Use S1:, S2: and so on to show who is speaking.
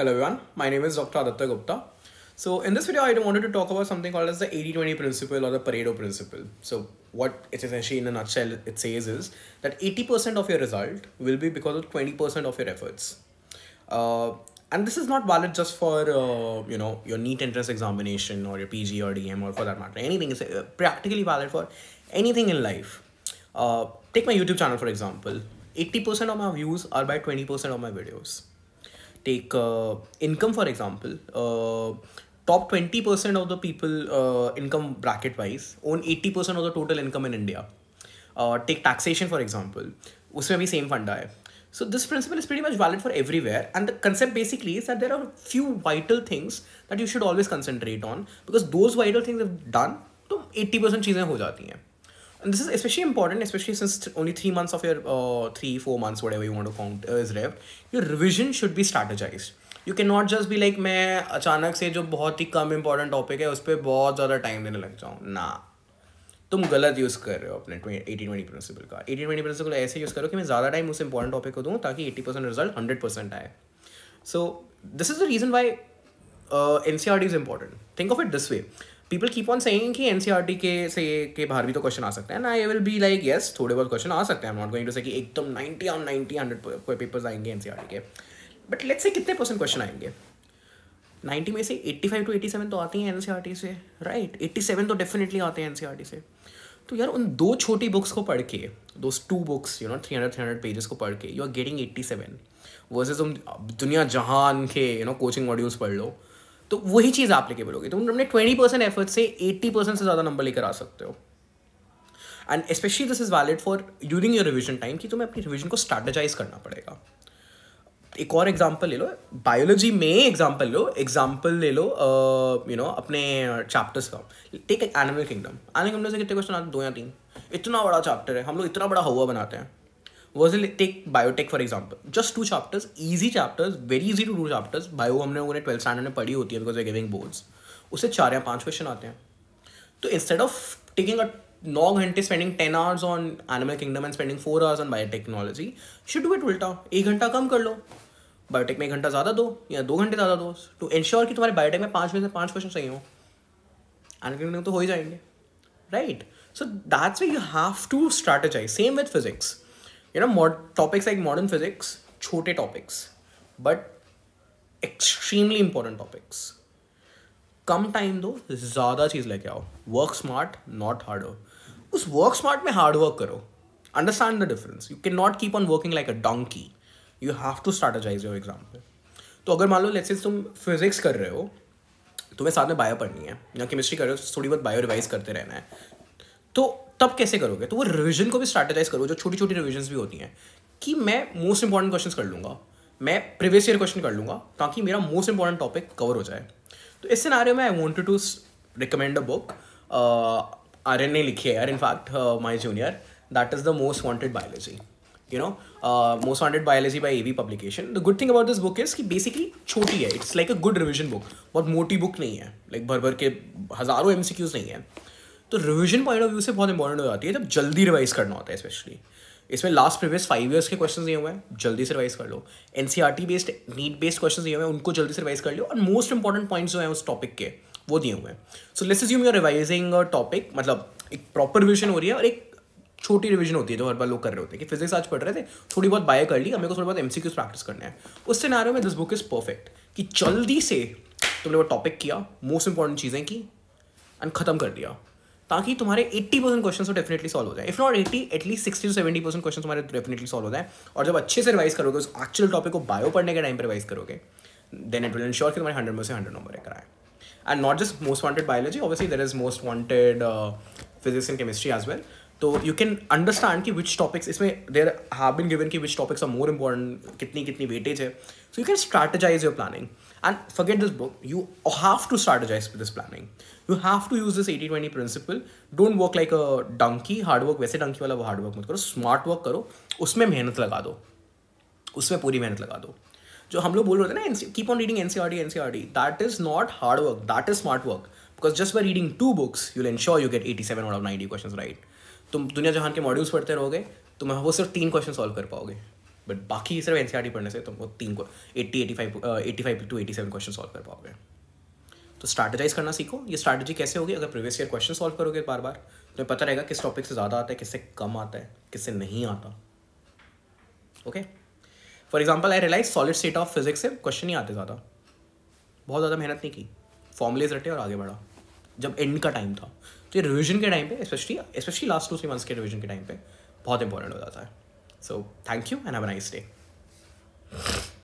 S1: Hello everyone, my name is Dr. Aditya Gupta. So in this video, I wanted to talk about something called as the 80-20 principle or the Pareto principle. So what it essentially in a nutshell it says is that 80% of your result will be because of 20% of your efforts. Uh, and this is not valid just for uh, you know your neat entrance examination or your pg or dm or for that matter anything is uh, practically valid for anything in life uh, take my youtube channel for example 80% of my views are by 20% of my videos take uh, income for example uh, top 20% of the people uh, income bracket wise own 80% of the total income in india uh, take taxation for example usme bhi same फंडा hai So this principle is pretty much valid for everywhere. And the concept basically is that there are few vital things that you should always concentrate on because those vital things if done, to 80% चीज़ें ho jati hain And this is especially important, especially since only three months of your uh, three, four months, whatever you want to count, uh, is left. Your revision should be strategized. You can not just भी like मैं अचानक से जो बहुत ही कम important topic है उस पर बहुत ज़्यादा टाइम देने लग जाऊँ ना तुम गलत यूज़ कर रहे हो अपने एटी ट्वेंटी प्रिंसिपल का एटी ट्वेंटी प्रिंसिपल ऐसे यूज़ करो कि मैं ज़्यादा टाइम उस इंपॉर्टेंट टॉपिक को दूँ ताकि eighty percent result hundred percent आए so this is the reason why N C R D is important think of it this way people keep on saying कि एन e के से के बाहर भी तो क्वेश्चन आ सकते हैं ना I will be like yes थोड़े बहुत क्वेश्चन आ सकते हैं नॉट गोइंग टू से कि एकदम ninety on ninety hundred papers आएंगे एन e के बट लेट्स से कितने परसेंट क्वेश्चन आएंगे नाइन्टी में से eighty five to eighty seven तो आती हैं एन e से राइट एट्टी सेवन तो डेफिनेटली आते हैं एन से तो यार उन दो छोटी बुक्स को पढ़ के दो two books you know three hundred three hundred pages को पढ़ के you are getting eighty seven versus तुम दुनिया जहान के यू नो कोचिंग मॉड्यूल्स पढ़ लो तो वही चीज़ एप्लीकेबल होगी तुम अपने ट्वेंटी परसेंट एफर्ट से एट्टी परसेंट से ज़्यादा नंबर लेकर आ सकते हो and specially this is valid for during your revision time कि तुम्हें अपनी रिविजन को स्ट्रेटेजाइज करना पड़ेगा एक और एग्जाम्पल ले लो बायोलॉजी में एग्जाम्पल लो एग्जाम्पल ले लो यू नो अपने चैप्टर्स का take animal kingdom animal kingdom से कितने क्वेश्चन आते दो या तीन इतना बड़ा चैप्टर है हम लोग इतना बड़ा हवा बनाते हैं was a take biotech for example just two chapters easy chapters very easy two two chapters bio हमने उन्हें ट्वेल्थ स्टैंडर्ड में पढ़ी होती है बिकॉज वे गिविंग बोर्ड्स उससे चार या पांच क्वेश्चन आते हैं तो इंस्टेड ऑफ टेकिंग अ नौ घंटे spending ten hours on animal kingdom and spending four hours on biotechnology should do it उल्टा एक घंटा कम कर लो बायोटेक में एक घंटा ज़्यादा दो या दो घंटे ज़्यादा दो टू इंश्योर कि तुम्हारे बायोटेक में पाँच में से पाँच क्वेश्चन सही हो एनिमल किंगडम तो हो ही जाएंगे right so that's way you have to strategize same with physics no mod topics like modern physics छोटे topics but extremely important topics कम टाइम दो ज़्यादा चीज़ लेके आओ work smart not hard work उस वर्क स्मार्ट में हार्ड वर्क करो understand the difference you can not keep on working like a donkey you have to strategize your example तो अगर मान लो लेट्स तुम फिजिक्स कर रहे हो तुम्हें साथ में बायो पढ़नी है या केमिस्ट्री कर रहे हो तो थोड़ी बहुत बायो रिवाइज करते रहना है तो तब कैसे करोगे तो वो रिविजन को भी स्ट्रेटेजाइज करो जो छोटी छोटी रिविजन भी होती हैं कि मैं मोस्ट इंपॉर्टेंट क्वेश्चन कर लूँगा मैं प्रीवियस ईयर क्वेश्चन कर लूँगा ताकि मेरा मोस्ट इंपॉर्टेंट टॉपिक कवर हो जाए तो इस सिनारियो में I wanted to recommend a book Aryan ने लिखी है in in fact my junior that is the most wanted biology you know most wanted biology by A V publication the good thing about this book is कि basically छोटी है it's like a good revision book बहुत मोटी book नहीं है like like, भर भर के हज़ारों एम सी क्यूज़ नहीं है तो रिविजन पॉइंट ऑफ व्यू से बहुत इंपॉर्टेंट हो जाती है जब जल्दी रिवाइज करना होता है स्पेशली इसमें लास्ट प्रीवियस फाइव ईयर्स के क्वेश्चन ये हुए हैं जल्दी से रिवाइज कर लो N C R T based NEET based question ये हुए हैं उनको जल्दी से रिवाइज कर लो और मोस्ट इंपॉर्टेंट पॉइंट्स जो हैं उस टॉपिक के वो दिए हुए हैं so let's you your revising topic मतलब एक प्रॉपर रिविजन हो रही है और एक छोटी रिविजन होती है जो हर बार लोग कर रहे होते हैं कि फिजिक्स आज पढ़ रहे थे थोड़ी बहुत बाय कर ली हमें को थोड़ी बहुत एम प्रैक्टिस करने हैं उस सिनारियों में दिस बुक इज़ परफेक्ट कि जल्दी से तुमने वो टॉपिक किया मोस्ट इंपॉर्टेंट चीज़ें की एंड ख़त्म कर दिया ताकि तुम्हारे 80 परसेंट क्वेश्चन तो डेफिनेटली सॉल्व हो जाए if not 80 at least 60 to 70 percent question तुम्हारे डेफिनेटली सॉल्व हो जाए और जब अच्छे से रिवाइज करोगे उस एक्चुअल टॉपिक को बायो पढ़ने के टाइम पर रिवाइज करोगे देन इट विल इन्श्योर कि तुम्हारे हंड्रेड में से हंड्रेड नंबर है कराए and not just most wanted biology obviously there is most wanted physics and chemistry as well तो यू कैन अंडरस्टैंड कि विच टॉपिक्स इसमें देर हैव बिन गिवन कि which topics are more important कितनी कितनी weightage है so you can strategize your planning and forget this book you have to strategize this planning you have to use this eighty twenty principle don't work like a Dunki hard work वैसे donkey वाला वो hard work मत करो smart work करो उसमें मेहनत लगा दो उसमें पूरी मेहनत लगा दो जो हम लोग बोल रहे थे ना N C keep on reading N C R D N C R D that is not hard work that is smart work because just by reading two books you'll ensure you get eighty seven out of ninety question right तुम दुनिया जहान के modules पढ़ते रहोगे तो मैं वो सिर्फ तीन क्वेश्चन सॉल्व कर पाओगे बट बाकी सिर्फ एन पढ़ने से तुम वो तीन को eighty eighty five eighty five to eighty seven question solve कर पाओगे तो स्ट्रैटेजाइज करना सीखो ये स्ट्रैटेजी कैसे होगी अगर प्रीवियस ईयर क्वेश्चन सॉल्व करोगे बार बार तुम्हें पता रहेगा किस टॉपिक से ज़्यादा आता है किससे कम आता है किससे नहीं आता okay for example I realize solid state of physics से क्वेश्चन ही आते ज़्यादा बहुत ज़्यादा मेहनत नहीं की फॉर्मुलेज रटे और आगे बढ़ा जब एंड का टाइम था तो ये रिविजन के टाइम पे specially specially last two three months के रिविजन के टाइम पे बहुत इंपॉर्टेंट हो जाता है so thank you and have nice day